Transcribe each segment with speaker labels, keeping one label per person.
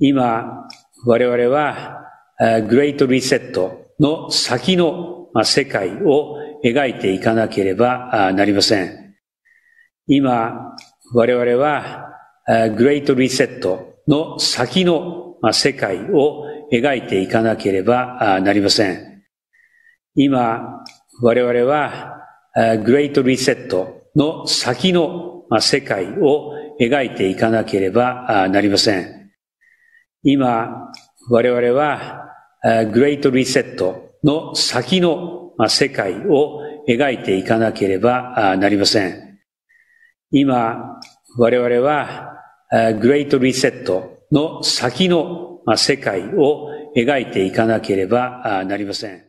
Speaker 1: 今、我々は、グレートリセットの先の世界を描いていかなければなりません。今、我々は、グレートリセットの先の世界を描いていかなければなりません。今、我々は、グレートリセットの先の世界を描いていかなければなりません。今、我々は、グレートリセットの先の世界を描いていかなければなりません。今、我々は、グレートリセットの先の世界を描いていかなければなりません。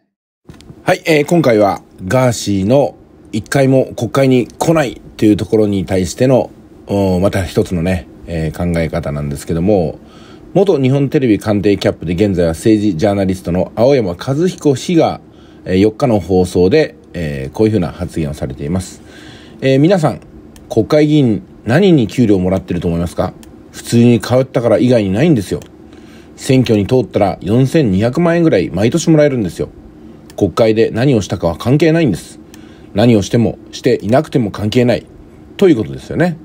Speaker 1: はい、えー、今回はガーシーの一回も国会に来ないというところに対しての、また一つのね、えー、考え方なんですけども、元日本テレビ官邸キャップで現在は政治ジャーナリストの青山和彦氏が、え4日の放送で、えこういうふうな発言をされています。えー、皆さん、国会議員何に給料もらってると思いますか普通に通ったから以外にないんですよ。選挙に通ったら4200万円ぐらい毎年もらえるんですよ。国会で何をしたかは関係ないんです。何をしてもしていなくても関係ない。ということですよね。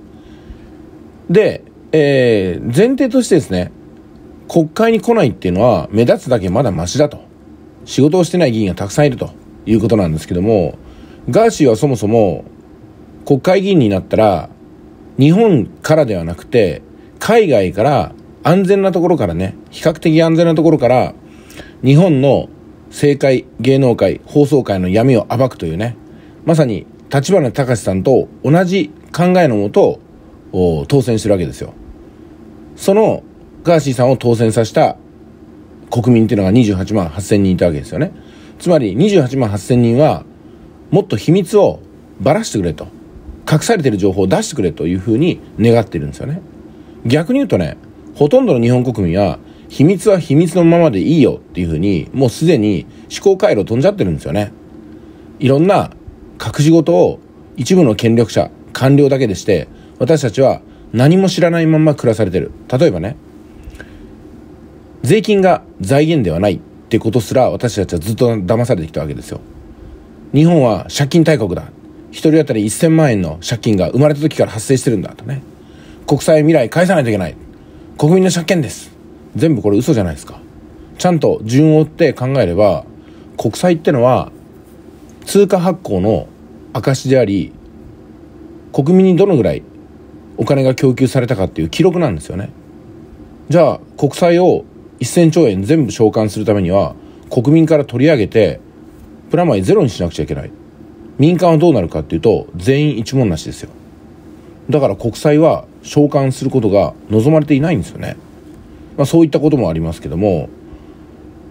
Speaker 1: で、えー、前提としてですね、国会に来ないっていうのは目立つだけまだマシだと。仕事をしてない議員がたくさんいるということなんですけども、ガーシーはそもそも国会議員になったら、日本からではなくて、海外から安全なところからね、比較的安全なところから、日本の政界、芸能界、放送界の闇を暴くというね、まさに立花隆さんと同じ考えのもと、当選してるわけですよ。そのガーシーさんを当選させた国民っていうのが28万8000人いたわけですよね。つまり28万8000人は、もっと秘密をばらしてくれと。隠されてる情報を出してくれというふうに願ってるんですよね。逆に言うとね、ほとんどの日本国民は、秘密は秘密のままでいいよっていうふうに、もうすでに思考回路飛んじゃってるんですよね。いろんな隠し事を一部の権力者、官僚だけでして、私たちは何も知らないまま暮らされてる。例えばね、税金が財源ではないってことすら私たちはずっと騙されてきたわけですよ。日本は借金大国だ。一人当たり1000万円の借金が生まれた時から発生してるんだとね。国債未来返さないといけない。国民の借金です。全部これ嘘じゃないですか。ちゃんと順を追って考えれば、国債ってのは通貨発行の証であり、国民にどのぐらいお金が供給されたかっていう記録なんですよね。じゃあ国債を1000兆円全部償還するためには国民から取り上げてプラマイゼロにしなくちゃいけない民間はどうなるかっていうと全員一文なしですよだから国債は償還することが望まれていないんですよね、まあ、そういったこともありますけども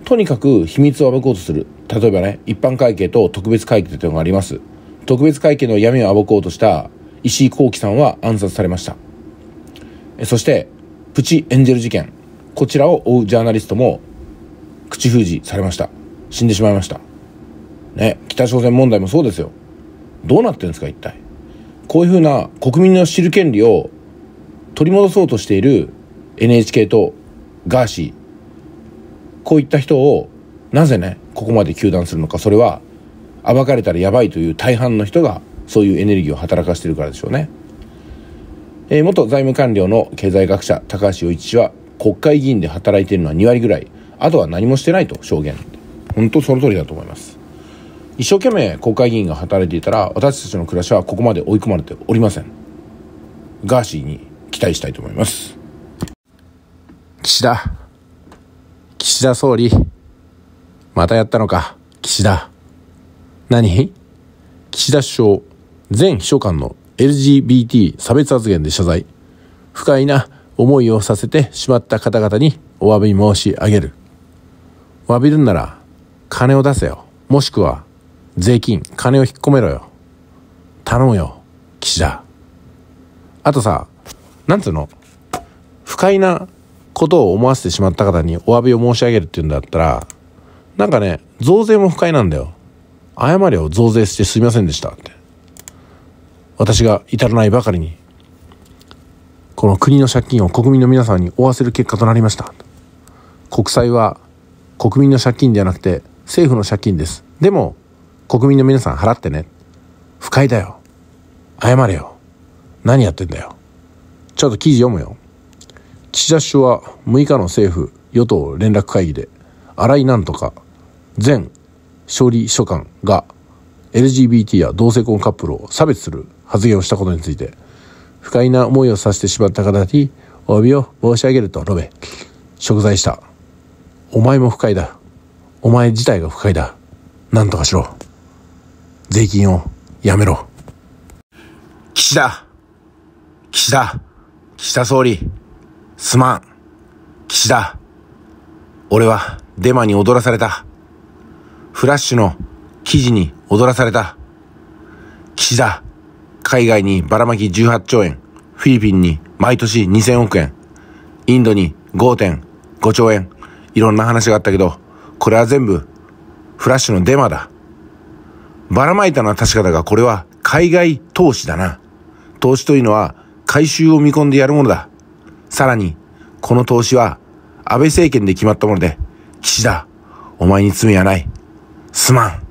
Speaker 1: とにかく秘密を暴こうとする例えばね一般会計と特別会計というのがあります特別会計の闇を暴こうとした石井幸喜さんは暗殺されましたそしてプチエンジェル事件こちらを追うジャーナリストも口封じされました死んでしまいましたね北朝鮮問題もそうですよどうなってるんですか一体こういうふうな国民の知る権利を取り戻そうとしている NHK とガーシーこういった人をなぜねここまで糾弾するのかそれは暴かれたらやばいという大半の人がそういうエネルギーを働かしてるからでしょうね、えー、元財務官僚の経済学者高橋洋一氏は国会議員で働いてるのは2割ぐらいあとは何もしてないと証言本当その通りだと思います一生懸命国会議員が働いていたら私たちの暮らしはここまで追い込まれておりませんガーシーに期待したいと思います岸田岸田総理またやったのか岸田何岸田首相前秘書官の LGBT 差別発言で謝罪不快な思いをさせてしまった方々にお詫び申し上げる。詫びるんなら金を出せよ。もしくは税金、金を引っ込めろよ。頼むよ、岸田。あとさ、なんつうの不快なことを思わせてしまった方にお詫びを申し上げるっていうんだったら、なんかね、増税も不快なんだよ。謝りを増税してすみませんでしたって。私が至らないばかりにこの国の借金を国民の皆様に負わせる結果となりました。国債は国民の借金ではなくて政府の借金です。でも、国民の皆さん払ってね。不快だよ。謝れよ。何やってんだよ。ちょっと記事読むよ。岸田首相は6日の政府与党連絡会議で、荒井なんとか前勝利秘書官が LGBT や同性婚カップルを差別する発言をしたことについて、不快な思いをさせてしまった方にお詫びを申し上げると述べ、贖罪した。お前も不快だ。お前自体が不快だ。なんとかしろ。税金をやめろ。岸田岸田岸田総理すまん岸田俺はデマに踊らされた。フラッシュの記事に踊らされた。岸田海外にばらまき18兆円、フィリピンに毎年2000億円、インドに5.5兆円、いろんな話があったけど、これは全部フラッシュのデマだ。ばらまいたのは確かだが、これは海外投資だな。投資というのは回収を見込んでやるものだ。さらに、この投資は安倍政権で決まったもので、岸田、お前に罪はない。すまん。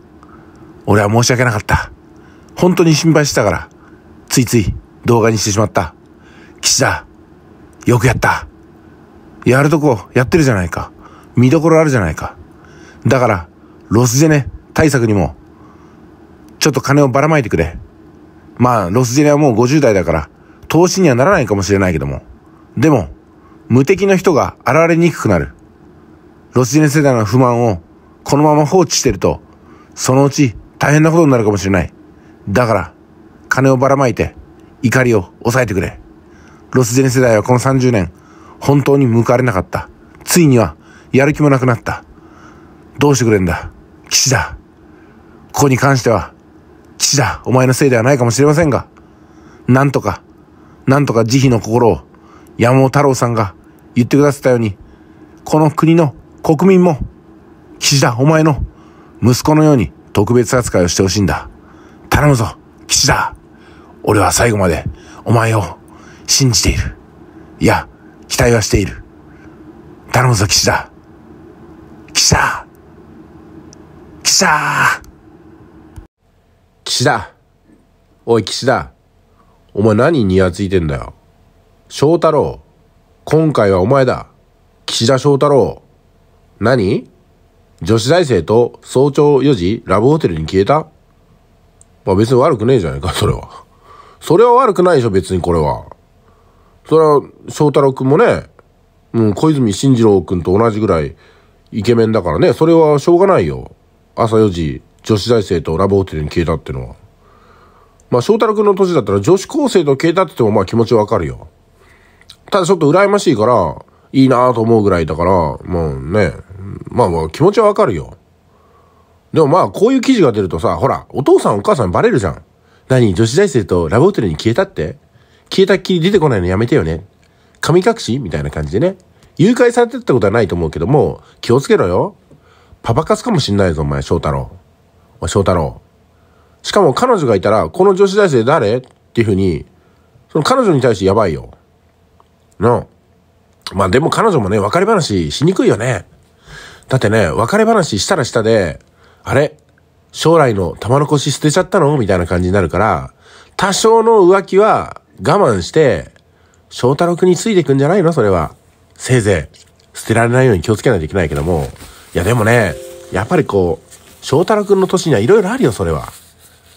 Speaker 1: 俺は申し訳なかった。本当に心配したから。ついつい動画にしてしまった。岸田、よくやった。やるとこやってるじゃないか。見どころあるじゃないか。だから、ロスジェネ対策にも、ちょっと金をばらまいてくれ。まあ、ロスジェネはもう50代だから、投資にはならないかもしれないけども。でも、無敵の人が現れにくくなる。ロスジェネ世代の不満を、このまま放置してると、そのうち大変なことになるかもしれない。だから、金をばらまいて、怒りを抑えてくれ。ロスジェネ世代はこの30年、本当に報われなかった。ついには、やる気もなくなった。どうしてくれんだ岸田。ここに関しては、岸田、お前のせいではないかもしれませんが、なんとか、なんとか慈悲の心を、山本太郎さんが言ってくださったように、この国の国民も、岸田、お前の息子のように特別扱いをしてほしいんだ。頼むぞ、岸田。俺は最後までお前を信じている。いや、期待はしている。頼むぞ、岸田。岸田岸田岸田おい、岸田。お前何にやついてんだよ。翔太郎。今回はお前だ。岸田翔太郎。何女子大生と早朝4時ラブホテルに消えたまあ別に悪くねえじゃないか、それは。それは悪くないでしょ、別にこれは。それは、翔太郎くんもね、うん、小泉進次郎くんと同じぐらいイケメンだからね、それはしょうがないよ。朝4時、女子大生とラブホテルに消えたってのは。まあ、翔太郎くんの年だったら女子高生と消えたって言ってもまあ気持ちわかるよ。ただちょっと羨ましいから、いいなぁと思うぐらいだから、もうね、まあまあ気持ちはわかるよ。でもまあこういう記事が出るとさ、ほら、お父さんお母さんバレるじゃん。何女子大生とラブホテルに消えたって消えたっきり出てこないのやめてよね。神隠しみたいな感じでね。誘拐されてったことはないと思うけども、気をつけろよ。パパ活かもしんないぞ、お前、翔太郎。お翔太郎。しかも彼女がいたら、この女子大生誰っていうふうに、その彼女に対してやばいよ。なあ。まあでも彼女もね、別れ話しにくいよね。だってね、別れ話したらしたで、あれ将来の玉残し捨てちゃったのみたいな感じになるから、多少の浮気は我慢して、翔太郎くんについてくんじゃないのそれは。せいぜい、捨てられないように気をつけないといけないけども。いやでもね、やっぱりこう、翔太郎くんの年には色々あるよ、それは。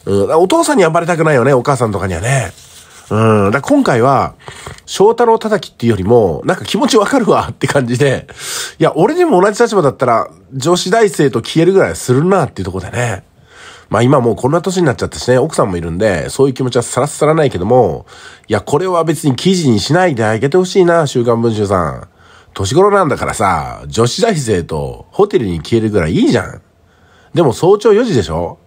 Speaker 1: うん、お父さんにはバレたくないよね、お母さんとかにはね。うん。だ今回は、翔太郎叩きっていうよりも、なんか気持ちわかるわって感じで、いや、俺でも同じ立場だったら、女子大生と消えるぐらいするなっていうとこでね。まあ今もうこんな年になっちゃったしね、奥さんもいるんで、そういう気持ちはさらさらないけども、いや、これは別に記事にしないであげてほしいな、週刊文春さん。年頃なんだからさ、女子大生とホテルに消えるぐらいいいじゃん。でも早朝4時でしょ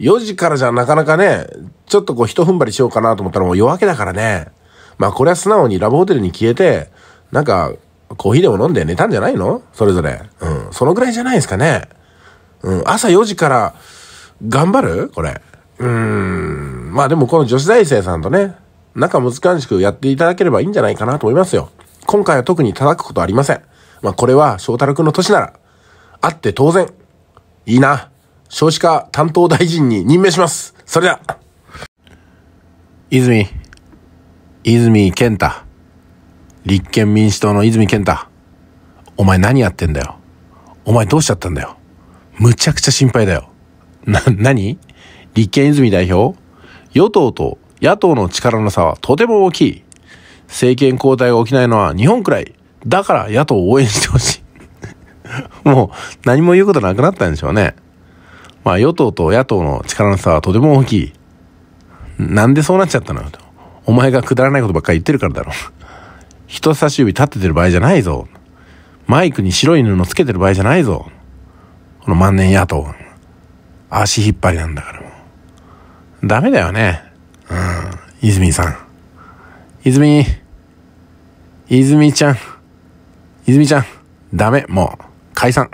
Speaker 1: 4時からじゃなかなかね、ちょっとこう一踏ん張りしようかなと思ったらもう夜明けだからね。まあこれは素直にラブホテルに消えて、なんかコーヒーでも飲んで寝たんじゃないのそれぞれ。うん。そのぐらいじゃないですかね。うん。朝4時から頑張るこれ。うーん。まあでもこの女子大生さんとね、仲難しくやっていただければいいんじゃないかなと思いますよ。今回は特に叩くことありません。まあこれは翔太郎くんの歳なら、あって当然。いいな。少子化担当大臣に任命します。それでは。泉、泉健太、立憲民主党の泉健太、お前何やってんだよ。お前どうしちゃったんだよ。むちゃくちゃ心配だよ。な、何立憲泉代表与党と野党の力の差はとても大きい。政権交代が起きないのは日本くらい。だから野党を応援してほしい。もう何も言うことなくなったんでしょうね。まあ、与党と野党の力の差はとても大きい。なんでそうなっちゃったのよと。お前がくだらないことばっかり言ってるからだろ。人差し指立ててる場合じゃないぞ。マイクに白い布つけてる場合じゃないぞ。この万年野党。足引っ張りなんだからもう。ダメだよね。うん。泉さん。泉。泉ちゃん。泉ちゃん。ダメ。もう。解散。